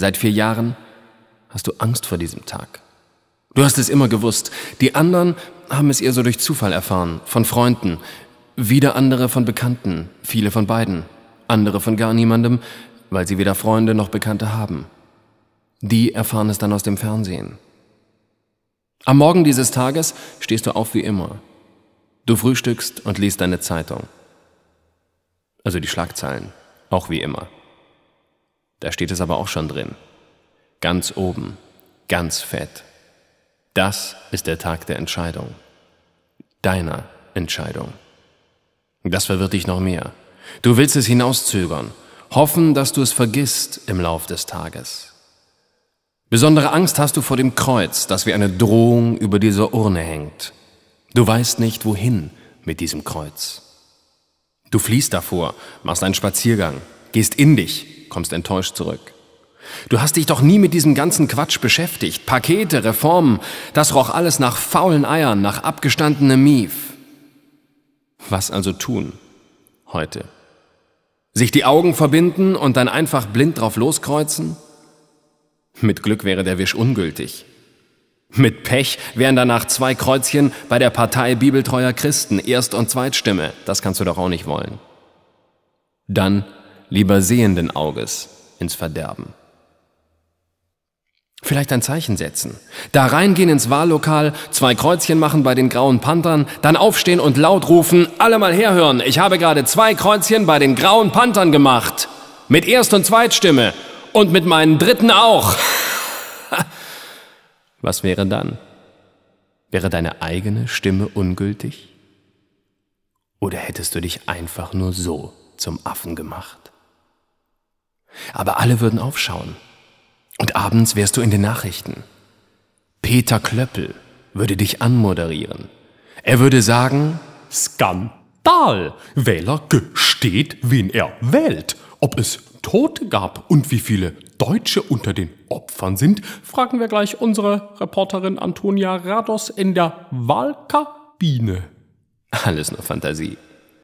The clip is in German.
Seit vier Jahren hast du Angst vor diesem Tag. Du hast es immer gewusst. Die anderen haben es ihr so durch Zufall erfahren, von Freunden, wieder andere von Bekannten, viele von beiden, andere von gar niemandem, weil sie weder Freunde noch Bekannte haben. Die erfahren es dann aus dem Fernsehen. Am Morgen dieses Tages stehst du auf wie immer. Du frühstückst und liest deine Zeitung. Also die Schlagzeilen, auch wie immer. Da steht es aber auch schon drin. Ganz oben, ganz fett. Das ist der Tag der Entscheidung. Deiner Entscheidung. Das verwirrt dich noch mehr. Du willst es hinauszögern, hoffen, dass du es vergisst im Lauf des Tages. Besondere Angst hast du vor dem Kreuz, das wie eine Drohung über dieser Urne hängt. Du weißt nicht, wohin mit diesem Kreuz. Du fliehst davor, machst einen Spaziergang, gehst in dich, kommst enttäuscht zurück. Du hast dich doch nie mit diesem ganzen Quatsch beschäftigt. Pakete, Reformen, das roch alles nach faulen Eiern, nach abgestandenem Mief. Was also tun heute? Sich die Augen verbinden und dann einfach blind drauf loskreuzen? Mit Glück wäre der Wisch ungültig. Mit Pech wären danach zwei Kreuzchen bei der Partei bibeltreuer Christen, Erst- und Zweitstimme. Das kannst du doch auch nicht wollen. Dann lieber sehenden Auges, ins Verderben. Vielleicht ein Zeichen setzen. Da reingehen ins Wahllokal, zwei Kreuzchen machen bei den grauen Panthern, dann aufstehen und laut rufen, alle mal herhören, ich habe gerade zwei Kreuzchen bei den grauen Panthern gemacht. Mit Erst- und Zweitstimme und mit meinen dritten auch. Was wäre dann? Wäre deine eigene Stimme ungültig? Oder hättest du dich einfach nur so zum Affen gemacht? Aber alle würden aufschauen. Und abends wärst du in den Nachrichten. Peter Klöppel würde dich anmoderieren. Er würde sagen, Skandal! Wähler gesteht, wen er wählt. Ob es Tote gab und wie viele Deutsche unter den Opfern sind, fragen wir gleich unsere Reporterin Antonia Rados in der Wahlkabine. Alles nur Fantasie.